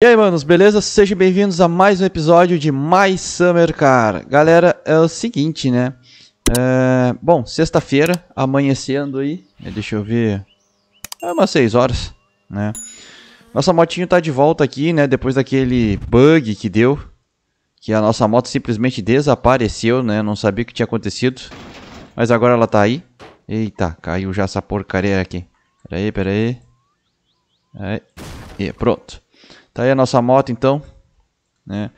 E aí, manos, beleza? Sejam bem-vindos a mais um episódio de My Summer Car. Galera, é o seguinte, né? É... Bom, sexta-feira, amanhecendo aí, é, deixa eu ver, é umas 6 horas, né? Nossa motinha tá de volta aqui, né? Depois daquele bug que deu, que a nossa moto simplesmente desapareceu, né? Não sabia o que tinha acontecido, mas agora ela tá aí. Eita, caiu já essa porcaria aqui. Pera aí, pera aí. É, e pronto. Tá aí a nossa moto então, né?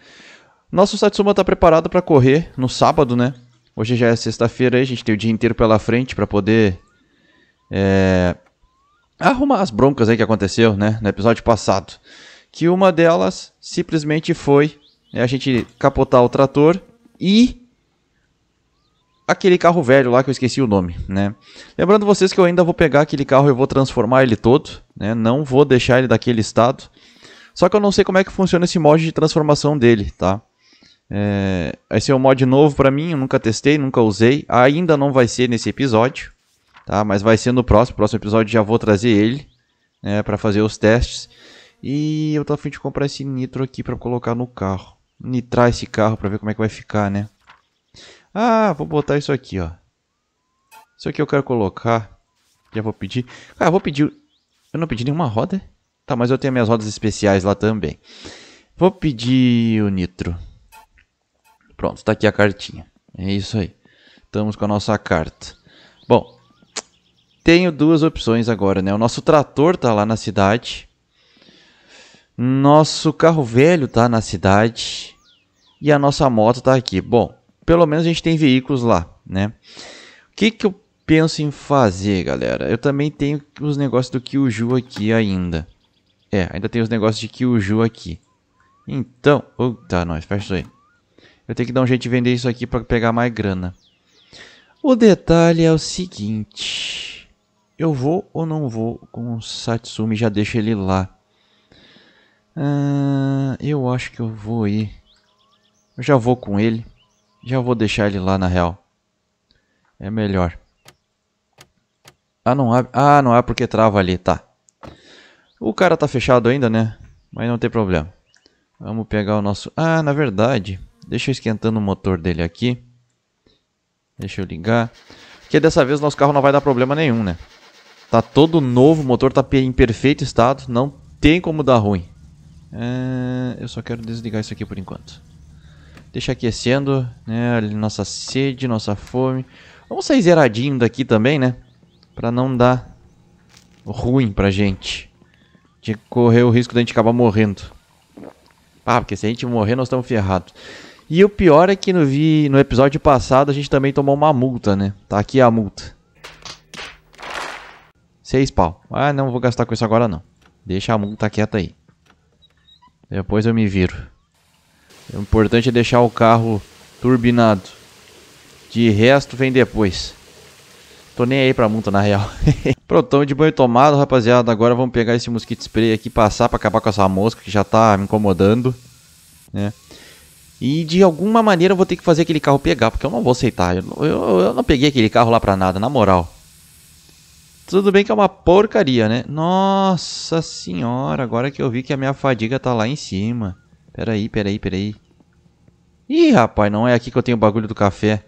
Nosso Satsuma está preparado para correr no sábado, né? Hoje já é sexta-feira, a gente tem o dia inteiro pela frente para poder é, arrumar as broncas aí que aconteceu, né? No episódio passado, que uma delas simplesmente foi né, a gente capotar o trator e aquele carro velho lá que eu esqueci o nome, né? Lembrando vocês que eu ainda vou pegar aquele carro e vou transformar ele todo, né? Não vou deixar ele daquele estado. Só que eu não sei como é que funciona esse mod de transformação dele, tá? É, esse é um mod novo para mim, eu nunca testei, nunca usei. Ainda não vai ser nesse episódio, tá? Mas vai ser no próximo. Próximo episódio já vou trazer ele, né? Para fazer os testes. E eu tô afim de comprar esse nitro aqui para colocar no carro. Nitrar esse carro para ver como é que vai ficar, né? Ah, vou botar isso aqui, ó. Isso aqui eu quero colocar. Já vou pedir. Ah, eu vou pedir. Eu não pedi nenhuma roda? Tá, mas eu tenho minhas rodas especiais lá também. Vou pedir o nitro. Pronto, tá aqui a cartinha. É isso aí. Estamos com a nossa carta. Bom, tenho duas opções agora, né? O nosso trator tá lá na cidade. Nosso carro velho tá na cidade. E a nossa moto tá aqui. Bom, pelo menos a gente tem veículos lá, né? O que que eu penso em fazer, galera? Eu também tenho os negócios do Kyuju aqui ainda. É, ainda tem os negócios de Kyuju aqui. Então... Oh, tá, nós, fecha isso aí. Eu tenho que dar um jeito de vender isso aqui para pegar mais grana. O detalhe é o seguinte... Eu vou ou não vou com o Satsumi? Já deixo ele lá. Ah, eu acho que eu vou ir. Eu já vou com ele. Já vou deixar ele lá na real. É melhor. Ah, não abre. Ah, não abre porque trava ali, tá. O cara tá fechado ainda, né? Mas não tem problema. Vamos pegar o nosso... Ah, na verdade, deixa eu esquentando o motor dele aqui. Deixa eu ligar. Porque dessa vez o nosso carro não vai dar problema nenhum, né? Tá todo novo, o motor tá em perfeito estado, não tem como dar ruim. É... Eu só quero desligar isso aqui por enquanto. Deixa aquecendo, né? Nossa sede, nossa fome. Vamos sair zeradinho daqui também, né? Pra não dar ruim pra gente tinha que correr o risco de a gente acabar morrendo. Ah, porque se a gente morrer, nós estamos ferrados. E o pior é que no, vi, no episódio passado a gente também tomou uma multa, né? Tá aqui a multa. Seis pau. Ah, não vou gastar com isso agora não. Deixa a multa quieta aí. Depois eu me viro. O importante é deixar o carro turbinado. De resto vem depois. Tô nem aí pra multa, na real. Pronto, tamo de banho tomado, rapaziada. Agora vamos pegar esse mosquito spray aqui, passar pra acabar com essa mosca que já tá me incomodando, né? E de alguma maneira eu vou ter que fazer aquele carro pegar, porque eu não vou aceitar. Eu, eu, eu não peguei aquele carro lá pra nada, na moral. Tudo bem que é uma porcaria, né? Nossa senhora, agora que eu vi que a minha fadiga tá lá em cima. Peraí, peraí, peraí. Ih, rapaz, não é aqui que eu tenho o bagulho do café.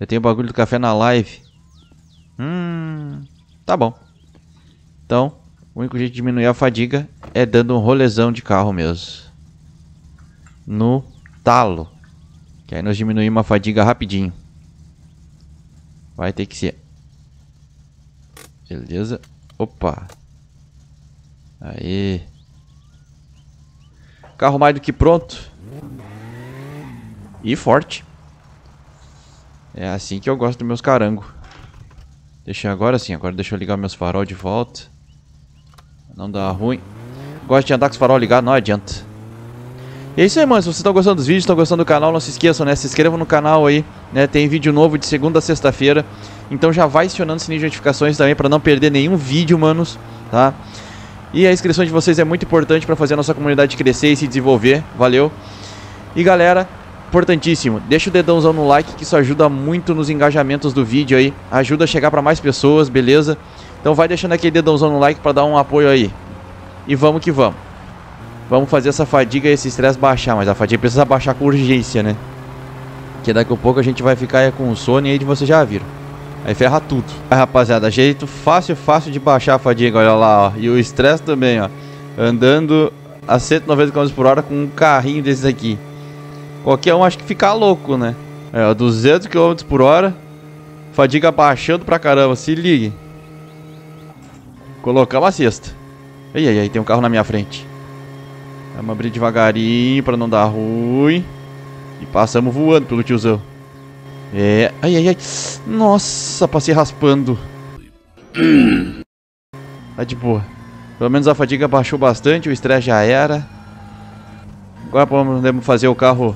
Eu tenho o bagulho do café na live. Hum, tá bom. Então, o único jeito de diminuir a fadiga é dando um rolezão de carro mesmo. No talo. Que aí nós diminuímos a fadiga rapidinho. Vai ter que ser. Beleza. Opa. Aí. Carro mais do que pronto. E forte. É assim que eu gosto dos meus carangos. Deixa agora sim, agora deixa eu ligar meus farol de volta. Não dá ruim. Gosto de andar com os farol ligados, não adianta. E é isso aí, mano. Se vocês estão gostando dos vídeos, estão gostando do canal, não se esqueçam, né? Se inscrevam no canal aí, né? Tem vídeo novo de segunda a sexta-feira. Então já vai acionando o sininho de notificações também para não perder nenhum vídeo, manos, tá? E a inscrição de vocês é muito importante para fazer a nossa comunidade crescer e se desenvolver. Valeu. E galera, importantíssimo, deixa o dedãozão no like que isso ajuda muito nos engajamentos do vídeo aí, ajuda a chegar para mais pessoas, beleza? Então vai deixando aquele dedãozão no like para dar um apoio aí. E vamos que vamos. Vamos fazer essa fadiga e esse estresse baixar, mas a fadiga precisa baixar com urgência, né? Que daqui a pouco a gente vai ficar com sono e aí vocês já viram. Aí ferra tudo. Aí, rapaziada, jeito fácil, fácil de baixar a fadiga, olha lá, ó. E o estresse também, ó. Andando a 190 km por hora com um carrinho desses aqui. Qualquer um acho que ficar louco, né? É, 200 km por hora. Fadiga baixando pra caramba. Se ligue. Colocar uma cesta. Ei, ei, ei, tem um carro na minha frente. Vamos abrir devagarinho pra não dar ruim. E passamos voando pelo tiozão. É. Ai, ai, ai. Nossa, passei raspando. Tá de boa. Pelo menos a fadiga baixou bastante, o estresse já era. Agora podemos fazer o carro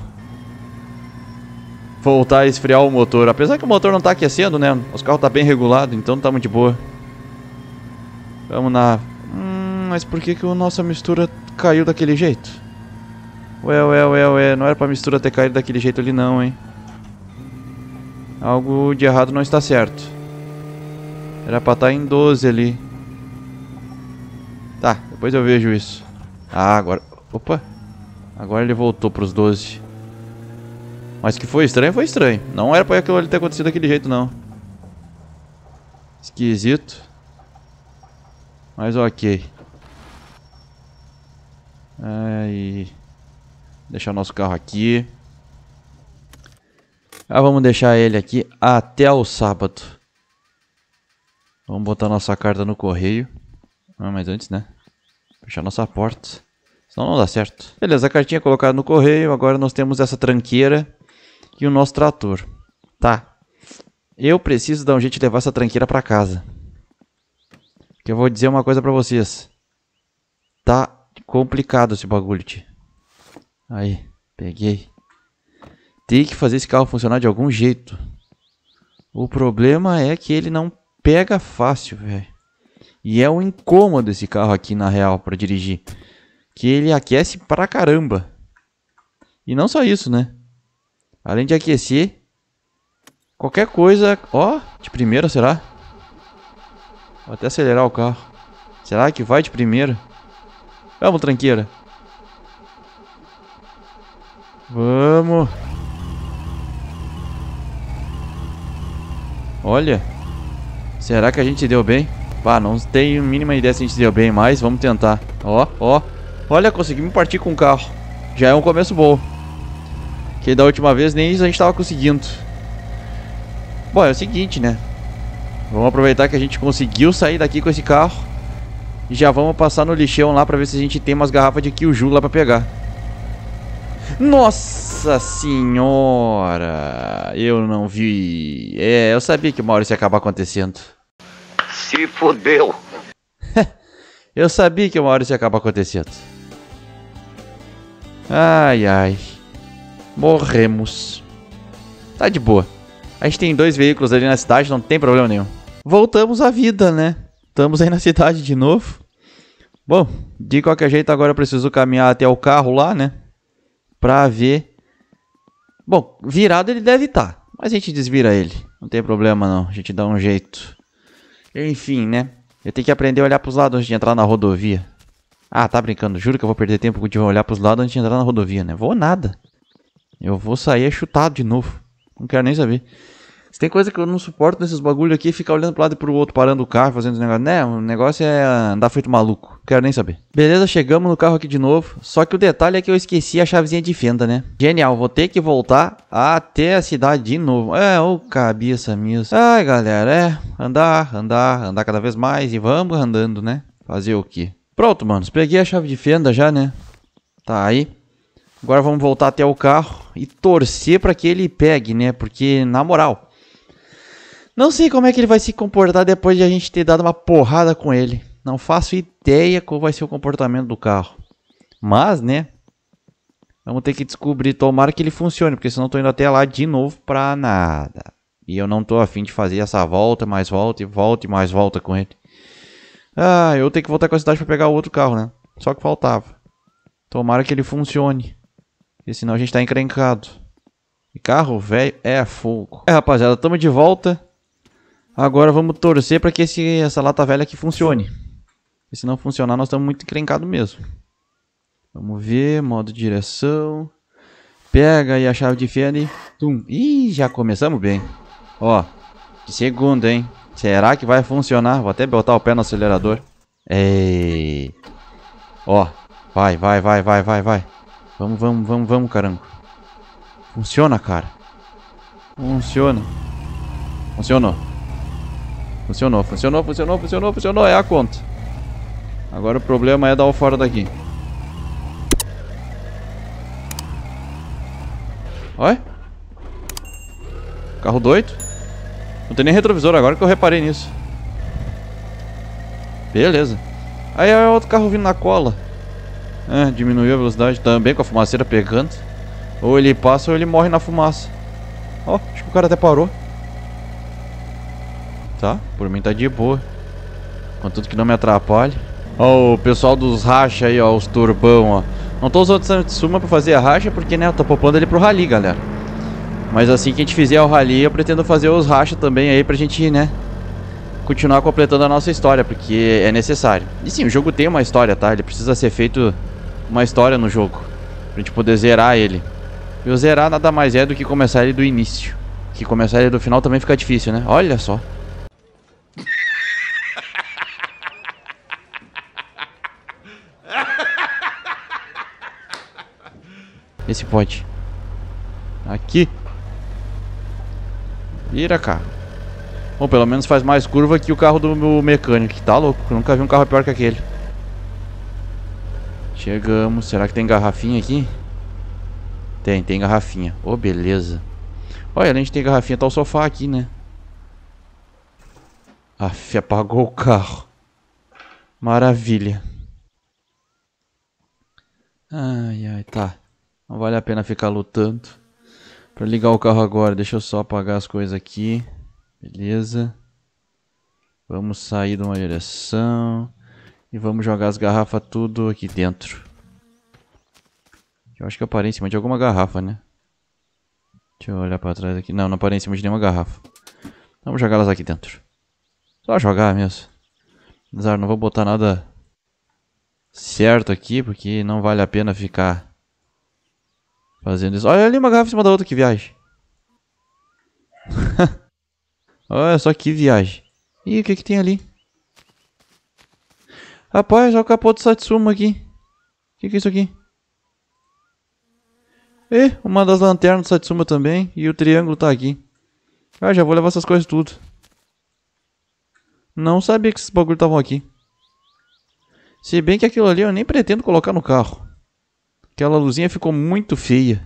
voltar a esfriar o motor. Apesar que o motor não tá aquecendo, né? Os carros tá bem regulado, então tá muito boa. Vamos na... Hum, mas por que que a nossa mistura caiu daquele jeito? Ué, ué, ué, ué. Não era pra mistura ter caído daquele jeito ali não, hein? Algo de errado não está certo. Era pra estar tá em 12 ali. Tá, depois eu vejo isso. Ah, agora... Opa! Agora ele voltou pros 12. Mas que foi estranho, foi estranho. Não era pra aquilo ali ter acontecido daquele jeito, não. Esquisito. Mas ok. Aí. Deixar nosso carro aqui. Ah, vamos deixar ele aqui até o sábado. Vamos botar nossa carta no correio. Ah, mas antes, né? Fechar nossa porta. Senão não dá certo. Beleza, a cartinha colocada no correio. Agora nós temos essa tranqueira e o nosso trator. Tá. Eu preciso dar um jeito de levar essa tranqueira para casa. Que eu vou dizer uma coisa para vocês. Tá complicado esse bagulho, tio. Aí, peguei. Tem que fazer esse carro funcionar de algum jeito. O problema é que ele não pega fácil, velho. E é um incômodo esse carro aqui, na real, para dirigir. Que ele aquece pra caramba. E não só isso, né? Além de aquecer. Qualquer coisa. Ó, de primeira, será? Vou até acelerar o carro. Será que vai de primeira? Vamos, tranqueira. Vamos. Olha. Será que a gente deu bem? Pá, não tenho a mínima ideia se a gente deu bem, mas vamos tentar. Ó, ó. Olha, conseguimos partir com o carro. Já é um começo bom. Que da última vez nem isso a gente estava conseguindo. Bom, é o seguinte, né? Vamos aproveitar que a gente conseguiu sair daqui com esse carro. E já vamos passar no lixão lá pra ver se a gente tem umas garrafas de Kyuju lá pra pegar. Nossa senhora! Eu não vi. É, eu sabia que uma hora isso ia acabar acontecendo. Se fodeu! eu sabia que uma hora isso ia acabar acontecendo. Ai, ai morremos. Tá de boa. A gente tem dois veículos ali na cidade, não tem problema nenhum. Voltamos à vida, né? Estamos aí na cidade de novo. Bom, de qualquer jeito agora eu preciso caminhar até o carro lá, né? Pra ver. Bom, virado ele deve estar. Tá, mas a gente desvira ele. Não tem problema não, a gente dá um jeito. Enfim, né? Eu tenho que aprender a olhar pros lados antes de entrar na rodovia. Ah, tá brincando. Juro que eu vou perder tempo de olhar pros lados antes de entrar na rodovia, né? Vou nada. Eu vou sair é chutado de novo. Não quero nem saber. Se tem coisa que eu não suporto nesses bagulho aqui, é ficar olhando pro lado e pro outro, parando o carro, fazendo os negócios. Né, o negócio é andar feito maluco. Não quero nem saber. Beleza, chegamos no carro aqui de novo. Só que o detalhe é que eu esqueci a chavezinha de fenda, né? Genial, vou ter que voltar até a cidade de novo. É, ô cabeça mesmo. Ai, galera, é. Andar, andar, andar cada vez mais e vamos andando, né? Fazer o quê? Pronto, manos. Peguei a chave de fenda já, né? Tá aí. Agora vamos voltar até o carro e torcer para que ele pegue, né? Porque, na moral, não sei como é que ele vai se comportar depois de a gente ter dado uma porrada com ele. Não faço ideia qual vai ser o comportamento do carro. Mas, né? Vamos ter que descobrir. Tomara que ele funcione, porque senão eu tô indo até lá de novo pra nada. E eu não tô afim de fazer essa volta, mais volta e volta e mais volta com ele. Ah, eu tenho que voltar com a cidade para pegar o outro carro, né? Só que faltava. Tomara que ele funcione. Porque senão a gente tá encrencado. E carro velho é fogo. É, rapaziada, tamo de volta. Agora vamos torcer pra que esse, essa lata velha aqui funcione. Porque se não funcionar, nós estamos muito encrencados mesmo. Vamos ver, modo direção. Pega aí a chave de fenda e... Tum. Ih, já começamos bem. Ó, de segunda, hein? Será que vai funcionar? Vou até botar o pé no acelerador. Ei. Ó, vai, vai, vai, vai, vai, vai. Vamos, vamos, vamos, vamos, caramba. Funciona, cara. Funciona. Funcionou. Funcionou, funcionou, funcionou, funcionou, funcionou. É a conta. Agora o problema é dar o fora daqui. Olha. Carro doido. Não tem nem retrovisor agora que eu reparei nisso. Beleza. Aí é outro carro vindo na cola. É, diminuiu a velocidade também com a fumaceira pegando. Ou ele passa ou ele morre na fumaça. Ó, oh, acho que o cara até parou. Tá, por mim tá de boa. Contanto que não me atrapalhe. Ó, oh, o pessoal dos racha aí, ó, os turbão, ó. Não tô usando o Satsuma pra fazer a racha, porque, né, eu tô poupando ele pro rally, galera. Mas assim que a gente fizer o rally, eu pretendo fazer os racha também aí pra gente, né, continuar completando a nossa história, porque é necessário. E sim, o jogo tem uma história, tá? Ele precisa ser feito uma história no jogo. Pra gente poder zerar ele. E o zerar nada mais é do que começar ele do início. Que começar ele do final também fica difícil, né? Olha só. Esse pode. Aqui. Vira, carro. Bom, pelo menos faz mais curva que o carro do meu mecânico. Que tá louco. Eu nunca vi um carro pior que aquele. Chegamos. Será que tem garrafinha aqui? Tem, tem garrafinha. Ô, oh, beleza. Olha, além de ter garrafinha, tá o sofá aqui, né? Aff, apagou o carro. Maravilha. Ai, ai, tá. Não vale a pena ficar lutando. Pra ligar o carro agora, deixa eu só apagar as coisas aqui. Beleza. Vamos sair de uma direção. E vamos jogar as garrafas tudo aqui dentro. Eu acho que eu parei em cima de alguma garrafa, né? Deixa eu olhar pra trás aqui. Não, não aparece em cima de nenhuma garrafa. Vamos jogar elas aqui dentro. Só jogar mesmo. Apesar, não vou botar nada certo aqui, porque não vale a pena ficar fazendo isso. Olha ali uma garrafa em cima da outra, que viagem. Olha só que viagem. Ih, o que que tem ali? Rapaz, olha o capô do Satsuma aqui. O que, que é isso aqui? E uma das lanternas do Satsuma também. E o triângulo tá aqui. Ah, já vou levar essas coisas tudo. Não sabia que esses bagulhos estavam aqui. Se bem que aquilo ali eu nem pretendo colocar no carro. Aquela luzinha ficou muito feia.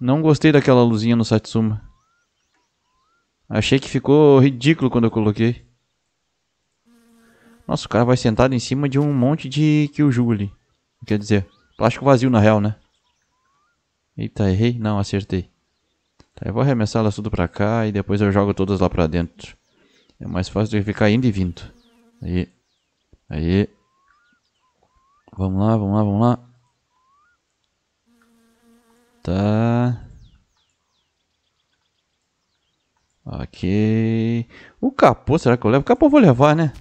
Não gostei daquela luzinha no Satsuma. Achei que ficou ridículo quando eu coloquei. Nossa, o cara vai sentado em cima de um monte de Kyuju ali. Quer dizer, plástico vazio na real, né? Eita, errei? Não, acertei. Tá, eu vou arremessar elas tudo pra cá e depois eu jogo todas lá pra dentro. É mais fácil do que ficar indo e vindo. Aí. Aí. Vamos lá, vamos lá, vamos lá. Tá. Ok. O capô, será que eu levo? O capô eu vou levar, né?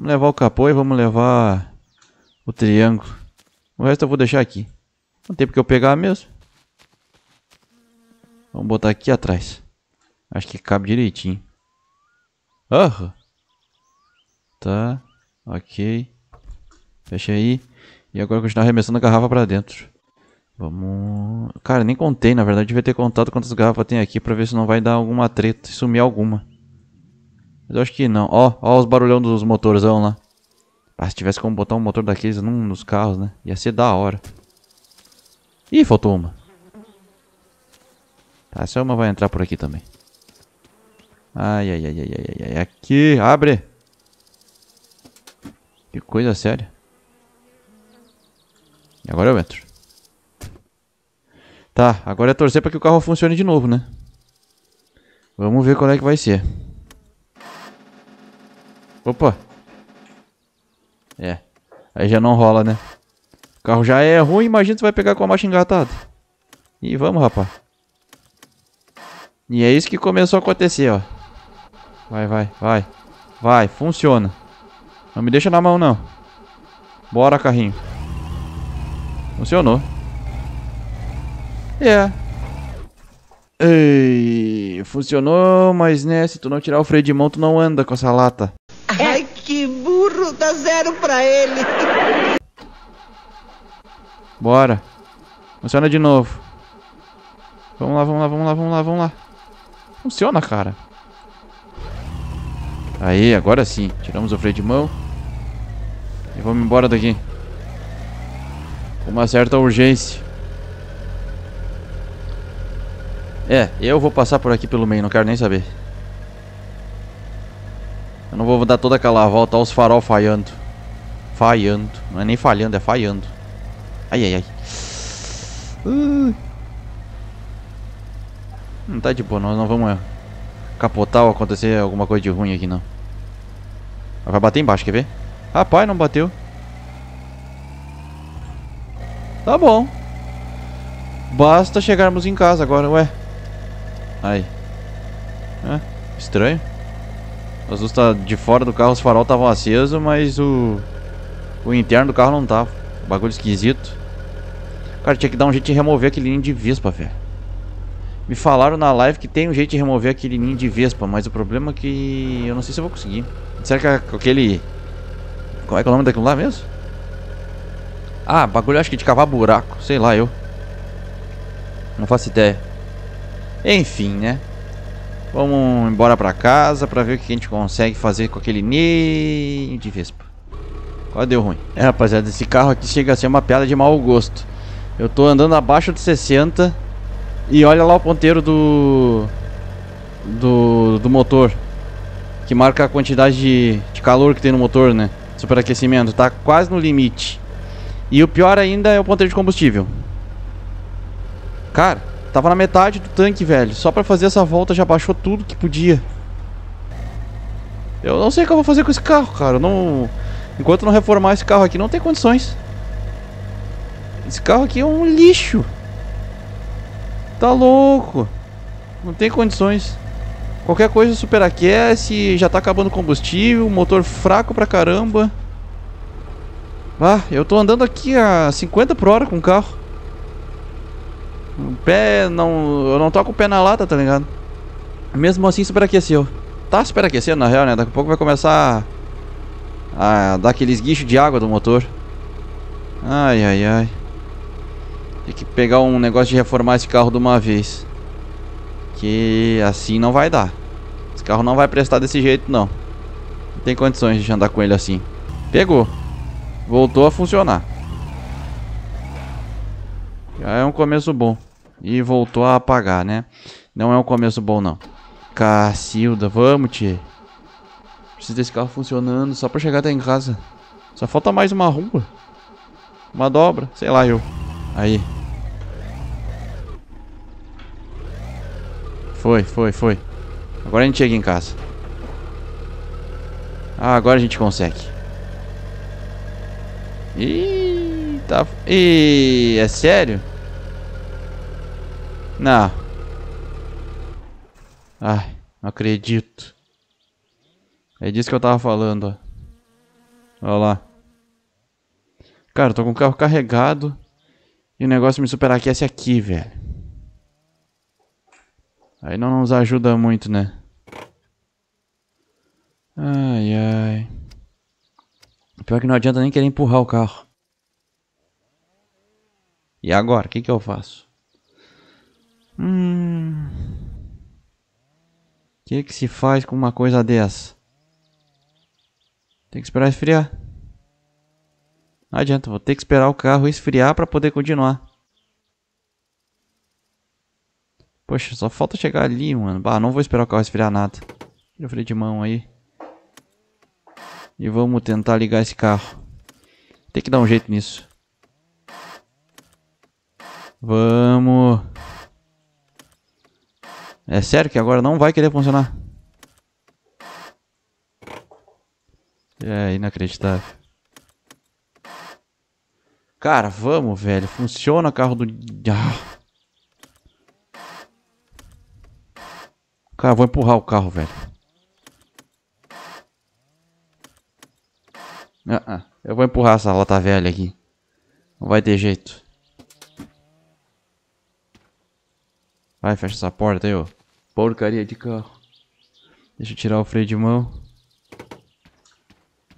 Vamos levar o capô e vamos levar o triângulo. O resto eu vou deixar aqui. Não tem porque eu pegar mesmo. Vamos botar aqui atrás. Acho que cabe direitinho. Ah! Tá. Ok. Fecha aí. E agora continuar arremessando a garrafa pra dentro. Vamos... Cara, nem contei. Na verdade, devia ter contado quantas garrafas tem aqui pra ver se não vai dar alguma treta. e sumir alguma. Mas eu acho que não. Ó, ó os barulhão dos motorzão lá. Ah, se tivesse como botar um motor daqueles num dos carros, né? Ia ser da hora. Ih, faltou uma. Tá, essa uma vai entrar por aqui também. Ai, ai, ai, ai, ai, ai. Aqui, abre. Que coisa séria. E agora eu entro. Tá, agora é torcer para que o carro funcione de novo, né? Vamos ver qual é que vai ser. Opa. É. Aí já não rola, né? O carro já é ruim, imagina você vai pegar com a marcha engatada. E vamos, rapaz. E é isso que começou a acontecer, ó. Vai, vai, vai. Vai, funciona. Não me deixa na mão, não. Bora, carrinho. Funcionou. É. Ei, funcionou, mas né, se tu não tirar o freio de mão, tu não anda com essa lata. Tá zero pra ele. Bora. Funciona de novo. Vamos lá, vamos lá, vamos lá, vamos lá, vamos lá. Funciona, cara. Aí, agora sim. Tiramos o freio de mão. E vamos embora daqui. Com uma certa urgência. É, eu vou passar por aqui pelo meio, não quero nem saber. Eu não vou dar toda aquela volta, olha os farol falhando. Falhando. Não é nem falhando, é falhando. Ai, ai, ai. Uh. Não tá de boa, nós não vamos capotar ou acontecer alguma coisa de ruim aqui, não. Vai bater embaixo, quer ver? Rapaz, não bateu. Tá bom. Basta chegarmos em casa agora, ué. Aí. É, estranho. As luzes tá de fora do carro, os farol estavam acesos, mas o... O interno do carro não tava. Bagulho esquisito. Cara, tinha que dar um jeito de remover aquele ninho de vespa, velho. Me falaram na live que tem um jeito de remover aquele ninho de vespa, mas o problema é que... Eu não sei se eu vou conseguir. Será que aquele... Como é que é o nome daquilo lá mesmo? Ah, bagulho acho que de cavar buraco. Sei lá, eu. Não faço ideia. Enfim, né? Vamos embora pra casa pra ver o que a gente consegue fazer com aquele ninho de vespa. Quase deu ruim. É, rapaziada, esse carro aqui chega a ser uma piada de mau gosto. Eu tô andando abaixo de 60 e olha lá o ponteiro do... do, do motor. Que marca a quantidade de, de calor que tem no motor, né? Superaquecimento. Tá quase no limite. E o pior ainda é o ponteiro de combustível. Cara, Tava na metade do tanque, velho. Só pra fazer essa volta já baixou tudo que podia. Eu não sei o que eu vou fazer com esse carro, cara. Eu não... Enquanto não reformar esse carro aqui, não tem condições. Esse carro aqui é um lixo. Tá louco. Não tem condições. Qualquer coisa superaquece, já tá acabando combustível, motor fraco pra caramba. Ah, eu tô andando aqui a 50 por hora com o carro. O pé não. Eu não toco o pé na lata, tá ligado? Mesmo assim superaqueceu. Tá superaquecendo na real, né? Daqui a pouco vai começar a, a dar aqueles guichos de água do motor. Ai, ai, ai. Tem que pegar um negócio de reformar esse carro de uma vez. Que assim não vai dar. Esse carro não vai prestar desse jeito, não. Não tem condições de andar com ele assim. Pegou. Voltou a funcionar. Já é um começo bom. E voltou a apagar, né? Não é um começo bom, não. Cacilda, vamos, tia. Preciso desse carro funcionando só pra chegar até em casa. Só falta mais uma rua. Uma dobra, sei lá eu. Aí. Foi, foi, foi. Agora a gente chega em casa. Ah, agora a gente consegue. Eita. Tá Ih, é sério? Não. Ai, não acredito. É disso que eu tava falando, ó. Olha lá. Cara, eu tô com o carro carregado. E o negócio me superaquece aqui, velho. Aí não nos ajuda muito, né? Ai, ai. Pior que não adianta nem querer empurrar o carro. E agora, o que, que eu faço? Hum. O que, que se faz com uma coisa dessa? Tem que esperar esfriar. Não adianta, vou ter que esperar o carro esfriar para poder continuar. Poxa, só falta chegar ali, mano. Bah, não vou esperar o carro esfriar nada. Tira o freio de mão aí. E vamos tentar ligar esse carro. Tem que dar um jeito nisso. Vamos. É sério que agora não vai querer funcionar. É inacreditável. Cara, vamos, velho. Funciona carro do... Ah. Cara, vou empurrar o carro, velho. Ah, ah. Eu vou empurrar essa lata velha aqui. Não vai ter jeito. Vai, fecha essa porta aí, ó porcaria de carro. Deixa eu tirar o freio de mão.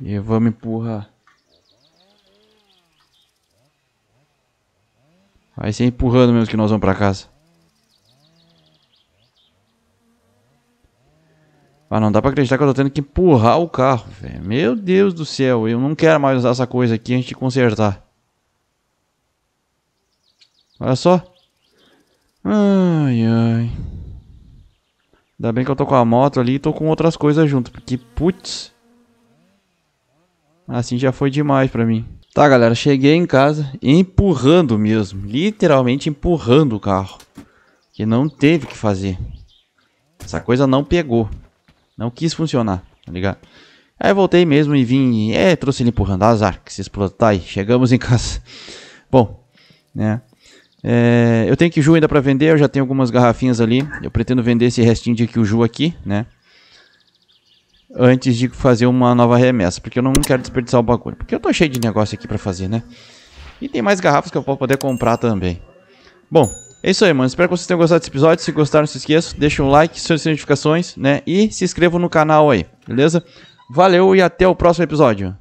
E vamos empurrar. Vai ser empurrando mesmo que nós vamos pra casa. Ah, não dá pra acreditar que eu tô tendo que empurrar o carro, velho. Meu Deus do céu, eu não quero mais usar essa coisa aqui antes de consertar. Olha só. Ai, ai. Ainda bem que eu tô com a moto ali e tô com outras coisas junto, porque putz. Assim já foi demais pra mim. Tá, galera, cheguei em casa empurrando mesmo, literalmente empurrando o carro. Que não teve que fazer. Essa coisa não pegou. Não quis funcionar, tá ligado? Aí voltei mesmo e vim, é, trouxe ele empurrando, azar, que se tá aí, chegamos em casa. Bom, né, é, eu tenho Ju ainda para vender, eu já tenho algumas garrafinhas ali. Eu pretendo vender esse restinho de Ju aqui, né? Antes de fazer uma nova remessa, porque eu não quero desperdiçar o bagulho. Porque eu tô cheio de negócio aqui para fazer, né? E tem mais garrafas que eu vou poder comprar também. Bom, é isso aí, mano. Espero que vocês tenham gostado desse episódio. Se gostaram, não se esqueçam. Deixa um like, suas notificações, né? E se inscrevam no canal aí, beleza? Valeu e até o próximo episódio.